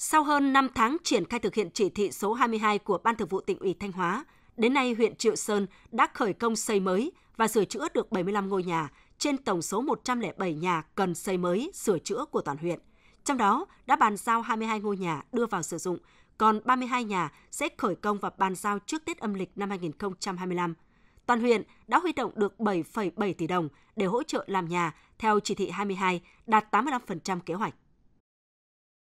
Sau hơn 5 tháng triển khai thực hiện chỉ thị số 22 của Ban Thường vụ tỉnh ủy Thanh Hóa, đến nay huyện Triệu Sơn đã khởi công xây mới và sửa chữa được 75 ngôi nhà trên tổng số 107 nhà cần xây mới, sửa chữa của toàn huyện. Trong đó đã bàn giao 22 ngôi nhà đưa vào sử dụng, còn 32 nhà sẽ khởi công và bàn giao trước Tết âm lịch năm 2025. Toàn huyện đã huy động được 7,7 tỷ đồng để hỗ trợ làm nhà theo chỉ thị 22, đạt 85% kế hoạch.